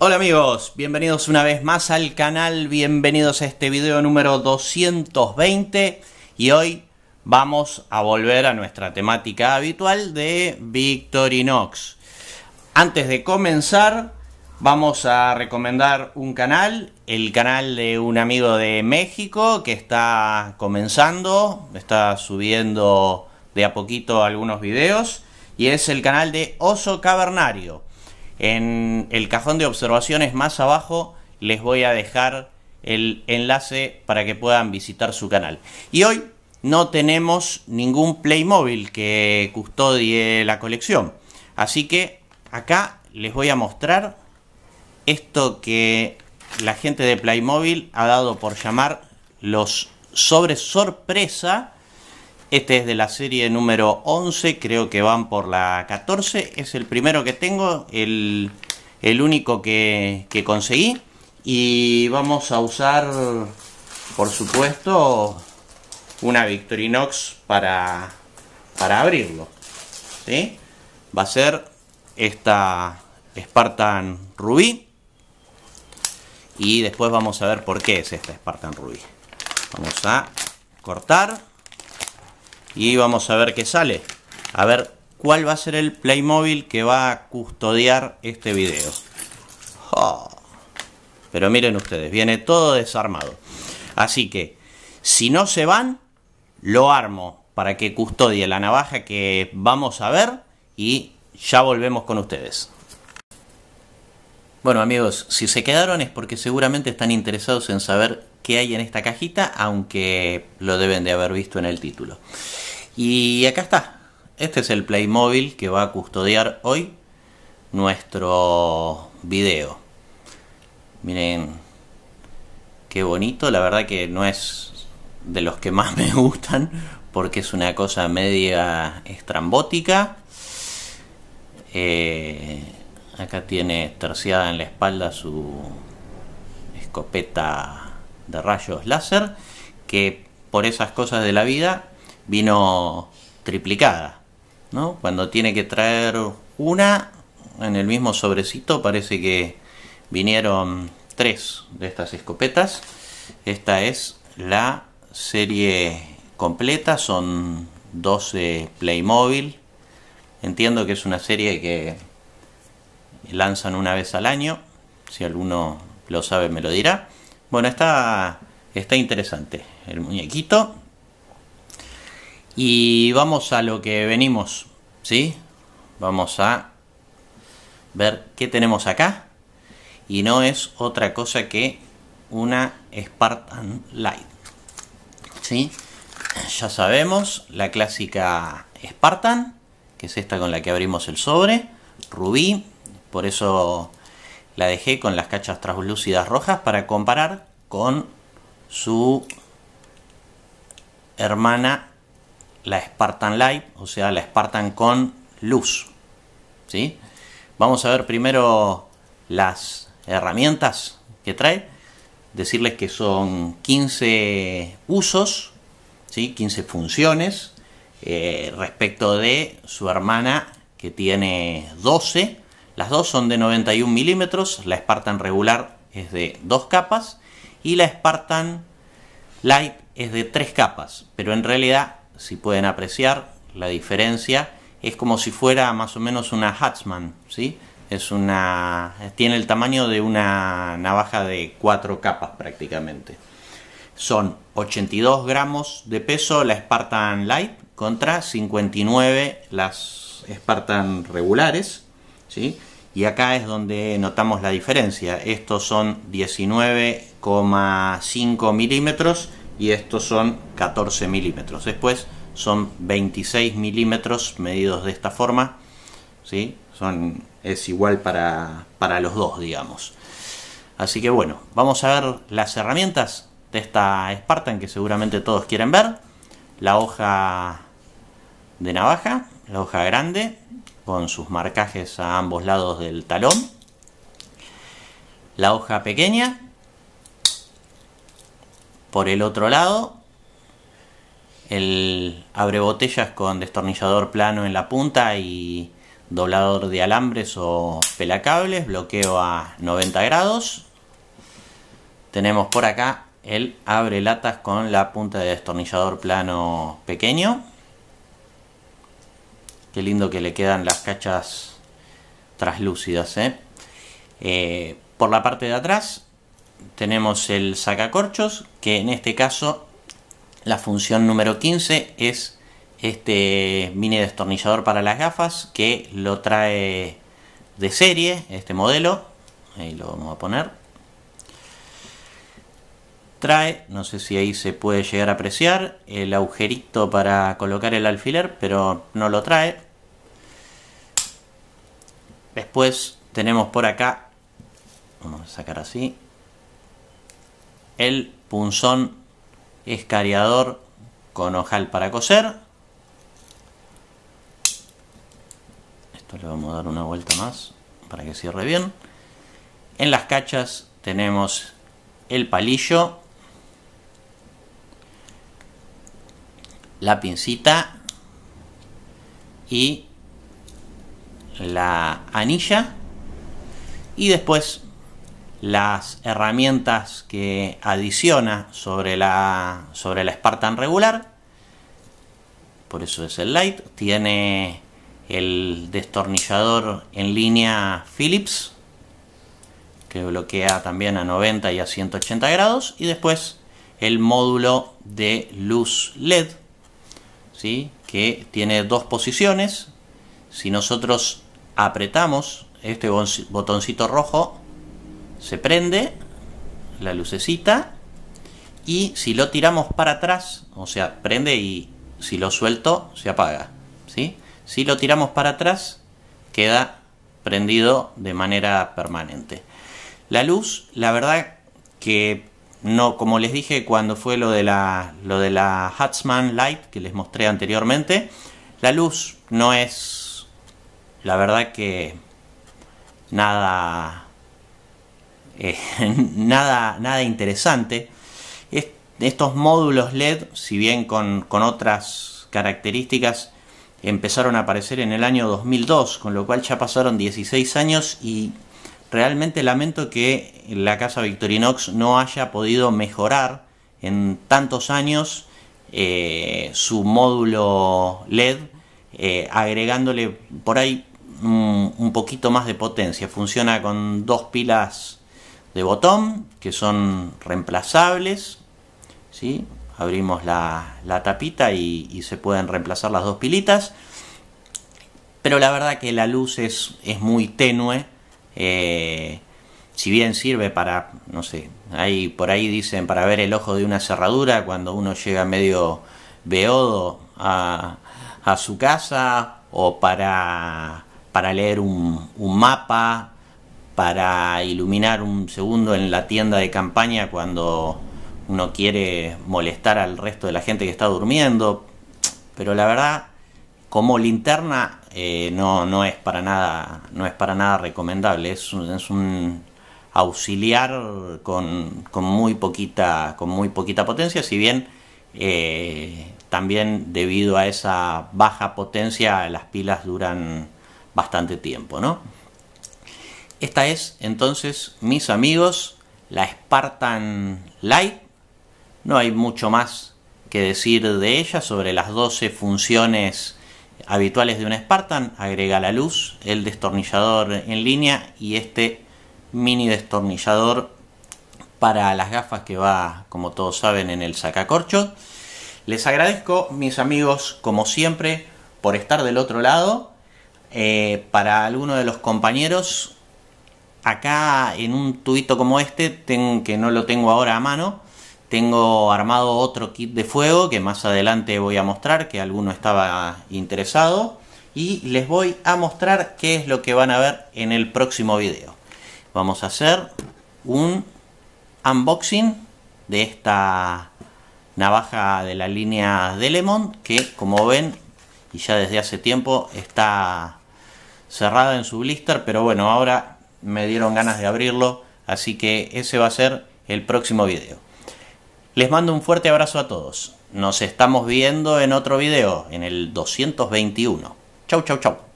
Hola amigos, bienvenidos una vez más al canal, bienvenidos a este video número 220 y hoy vamos a volver a nuestra temática habitual de Victorinox. Antes de comenzar vamos a recomendar un canal, el canal de un amigo de México que está comenzando, está subiendo de a poquito algunos videos y es el canal de Oso Cavernario. En el cajón de observaciones más abajo les voy a dejar el enlace para que puedan visitar su canal. Y hoy no tenemos ningún Playmobil que custodie la colección. Así que acá les voy a mostrar esto que la gente de Playmobil ha dado por llamar los sobres sorpresa este es de la serie número 11, creo que van por la 14. Es el primero que tengo, el, único que, conseguí. Y vamos a usar, por supuesto, una Victorinox para, para abrirlo. Va a ser esta Spartan Rubí. Y después vamos a ver por qué es esta Spartan Rubí. Vamos a cortar y vamos a ver qué sale. A ver cuál va a ser el Playmobil que va a custodiar este video. Oh. Pero miren ustedes, viene todo desarmado. Así que, si no se van, lo armo para que custodie la navaja que vamos a ver y ya volvemos con ustedes. Bueno amigos, si se quedaron es porque seguramente están interesados en saber qué hay en esta cajita, aunque lo deben de haber visto en el título. Y acá está. Este es el Playmobil que va a custodiar hoy nuestro video. Miren, qué bonito. La verdad que no es de los que más me gustan porque es una cosa media estrambótica. Eh, acá tiene terciada en la espalda su escopeta de rayos láser que por esas cosas de la vida vino triplicada, ¿no? Cuando tiene que traer una en el mismo sobrecito, parece que vinieron tres de estas escopetas. Esta es la serie completa, son 12 Playmobil. Entiendo que es una serie que lanzan una vez al año. Si alguno lo sabe, me lo dirá. Bueno, está, está interesante el muñequito. Y vamos a lo que venimos, ¿sí? Vamos a ver qué tenemos acá. Y no es otra cosa que una Spartan Light. ¿Sí? Ya sabemos, la clásica Spartan, que es esta con la que abrimos el sobre, rubí, por eso la dejé con las cachas translúcidas rojas para comparar con su hermana la Spartan Light, o sea, la Spartan con luz. ¿sí? Vamos a ver primero las herramientas que trae. Decirles que son 15 usos, ¿sí? 15 funciones eh, respecto de su hermana que tiene 12. Las dos son de 91 milímetros, la Spartan regular es de dos capas y la Spartan Light es de tres capas, pero en realidad si pueden apreciar la diferencia, es como si fuera más o menos una hatchman ¿sí? Es una, tiene el tamaño de una navaja de cuatro capas prácticamente. Son 82 gramos de peso la Spartan Light contra 59 las Spartan regulares, ¿sí? Y acá es donde notamos la diferencia. Estos son 19,5 milímetros y estos son 14 milímetros. Después son 26 milímetros medidos de esta forma, ¿sí? son, es igual para, para los dos, digamos. Así que bueno, vamos a ver las herramientas de esta Spartan que seguramente todos quieren ver. La hoja de navaja, la hoja grande, con sus marcajes a ambos lados del talón. La hoja pequeña, por el otro lado, el abre botellas con destornillador plano en la punta y doblador de alambres o pelacables, bloqueo a 90 grados. Tenemos por acá el abre latas con la punta de destornillador plano pequeño. Qué lindo que le quedan las cachas traslúcidas. ¿eh? Eh, por la parte de atrás tenemos el sacacorchos, que en este caso la función número 15 es este mini destornillador para las gafas que lo trae de serie, este modelo. Ahí lo vamos a poner. Trae, no sé si ahí se puede llegar a apreciar, el agujerito para colocar el alfiler, pero no lo trae. Después tenemos por acá, vamos a sacar así, el punzón escariador con ojal para coser. Esto le vamos a dar una vuelta más para que cierre bien. En las cachas tenemos el palillo, la pincita y la anilla. Y después las herramientas que adiciona sobre la, sobre la Spartan regular. Por eso es el light, Tiene el destornillador en línea philips que bloquea también a 90 y a 180 grados y después el módulo de luz LED ¿sí? que tiene dos posiciones si nosotros apretamos este botoncito rojo se prende la lucecita y si lo tiramos para atrás, o sea, prende y si lo suelto se apaga, ¿sí? Si lo tiramos para atrás queda prendido de manera permanente. La luz, la verdad que no, como les dije cuando fue lo de la lo de la Light que les mostré anteriormente, la luz no es la verdad que nada eh, nada, nada interesante. estos módulos LED, si bien con, otras características, empezaron a aparecer en el año 2002, con lo cual ya pasaron 16 años y realmente lamento que la casa Victorinox no haya podido mejorar en tantos años eh, su módulo LED, eh, agregándole por ahí un poquito más de potencia. Funciona con dos pilas de botón que son reemplazables. ¿sí? Abrimos la, tapita y, se pueden reemplazar las dos pilitas. Pero la verdad que la luz es, es muy tenue. Eh, si bien sirve para, no sé, por ahí dicen para ver el ojo de una cerradura cuando uno llega medio beodo a, su casa o para, para leer un, un mapa para iluminar un segundo en la tienda de campaña cuando uno quiere molestar al resto de la gente que está durmiendo. Pero la verdad, como linterna eh, no, no, es para nada, no es para nada recomendable. Es un, auxiliar con, con, muy poquita, con muy poquita potencia, si bien eh, también debido a esa baja potencia las pilas duran bastante tiempo, ¿no? Esta es entonces, mis amigos, la Spartan Light. No hay mucho más que decir de ella sobre las 12 funciones habituales de una Spartan. Agrega la luz, el destornillador en línea y este mini destornillador para las gafas que va, como todos saben, en el sacacorcho. Les agradezco, mis amigos, como siempre, por estar del otro lado. Eh, para alguno de los compañeros, acá en un tubito como este, que no lo tengo ahora a mano, tengo armado otro kit de fuego que más adelante voy a mostrar, que alguno estaba interesado. Y les voy a mostrar qué es lo que van a ver en el próximo video. Vamos a hacer un unboxing de esta navaja de la línea Delemont que como ven y ya desde hace tiempo está cerrada en su blister pero bueno ahora me dieron ganas de abrirlo, así que ese va a ser el próximo video. Les mando un fuerte abrazo a todos. Nos estamos viendo en otro video, en el 221. Chau, chau, chau.